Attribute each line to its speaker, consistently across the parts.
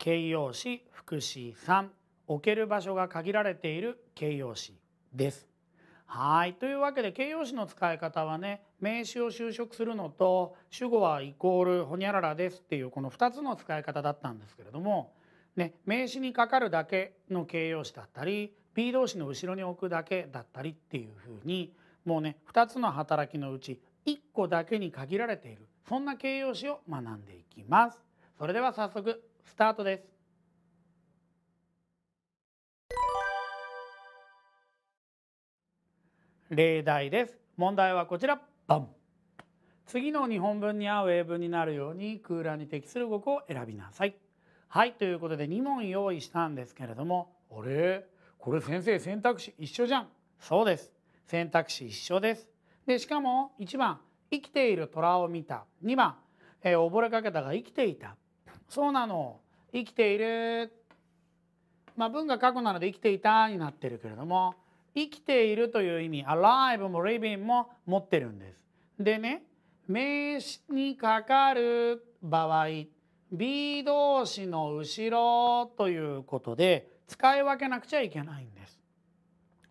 Speaker 1: 形容詞副詞3置ける場所が限られている形容詞です。はいというわけで形容詞の使い方はね名詞を修飾するのと主語はイコールほにゃららですっていうこの2つの使い方だったんですけれども、ね、名詞にかかるだけの形容詞だったり B 動詞の後ろに置くだけだったりっていうふうにもうね2つの働きのうち1個だけに限られているそんな形容詞を学んでいきます。それでは早速スタートです例題です問題はこちらバン次の日本文に合う英文になるように空欄に適する語句を選びなさいはいということで2問用意したんですけれどもあれこれ先生選択肢一緒じゃんそうです選択肢一緒ですでしかも1番生きている虎を見た2番、えー、溺れかけたが生きていたそうなの生きている、まあ、文が過去なので生きていたになってるけれども生きているという意味 alive も living も持ってるんです。でね名詞にかかる場合 B 動詞の後ろということで使い分けなくちゃいけないんです。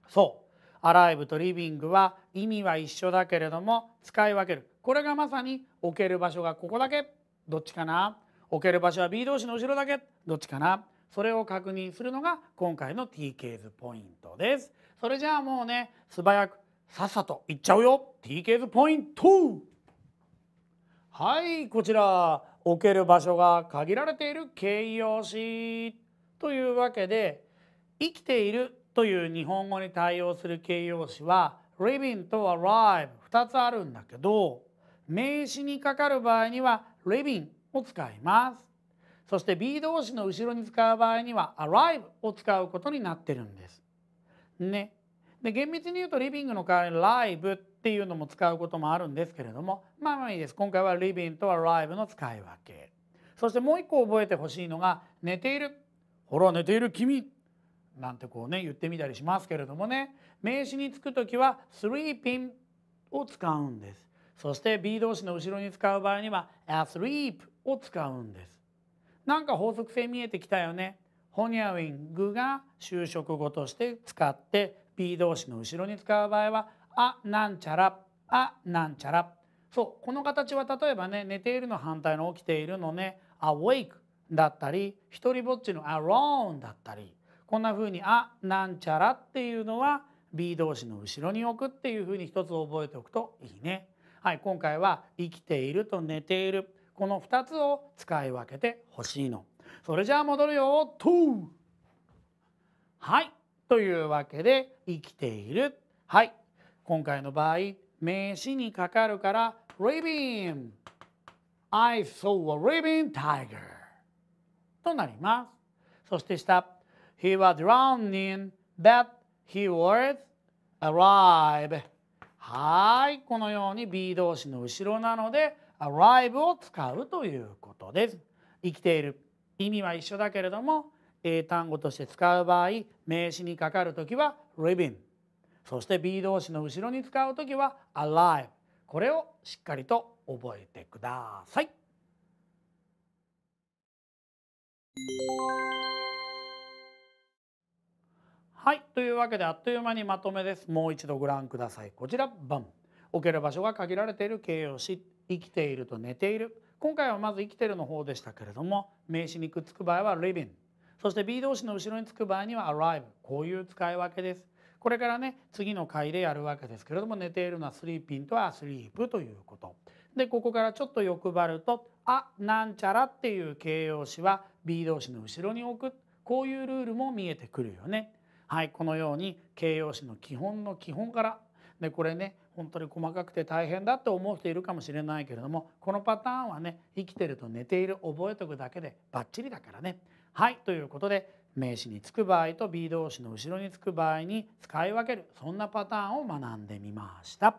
Speaker 1: そう「アライブ」と「リビング」は意味は一緒だけれども使い分けるこれがまさに置ける場所がここだけどっちかな置ける場所は B 動詞の後ろだけどっちかなそれを確認するのが今回の TK s ポイントですそれじゃあもうね素早くさっさと行っちゃうよ TK s ポイントはいこちら置ける場所が限られている形容詞というわけで生きているという日本語に対応する形容詞は living と arrive 2つあるんだけど名詞にかかる場合には living を使いますそして be 動詞の後ろに使う場合には arrive を使うことになってるんです。ね。で厳密に言うとリビングの代わりに live っていうのも使うこともあるんですけれどもまあまあいいです今回はリビングと arrive の使い分けそしてもう一個覚えてほしいのが寝ているほら寝ている君なんてこうね言ってみたりしますけれどもね名詞につく時は sleeping を使うんですそして B 動詞の後ろに使う場合には asleep を使うんですなんか法則性見えてきたよねホニャウィングが就職語として使って B 動詞の後ろに使う場合はあなんちゃらあなんちゃらそうこの形は例えばね寝ているの反対の起きているのね awake だったり一りぼっちの alone だったりこんな風にあなんちゃらっていうのは B 動詞の後ろに置くっていう風に一つ覚えておくといいね。はい、今回は生きていると寝ているこの2つを使い分けてほしいの。それじゃあ戻るよとはいというわけで生きているはい今回の場合名詞にかかるから Ribbon I saw a r i b b n n tiger となりますそして下 He was drowning but he was alive はいこのように B 動詞の後ろなので arrive を使うということです生きている意味は一緒だけれども英単語として使う場合名詞にかかる時は living そして B 動詞の後ろに使う時は alive これをしっかりと覚えてください。はいというわけであっという間にまとめですもう一度ご覧くださいこちらバン置ける場所が限られている形容詞生きていると寝ている今回はまず生きてるの方でしたけれども名詞にくっつく場合は living そして B 動詞の後ろにつく場合には arrive こういう使い分けですこれからね次の回でやるわけですけれども寝ているのはスリーピンとはスリープということでここからちょっと欲張ると「あなんちゃら」っていう形容詞は B 動詞の後ろに置くこういうルールも見えてくるよね。はいこのように形容詞の基本の基本からでこれね本当に細かくて大変だって思っているかもしれないけれどもこのパターンはね生きてると寝ている覚えとくだけでバッチリだからね。はいということで名詞につく場合と B 動詞の後ろにつく場合に使い分けるそんなパターンを学んでみました。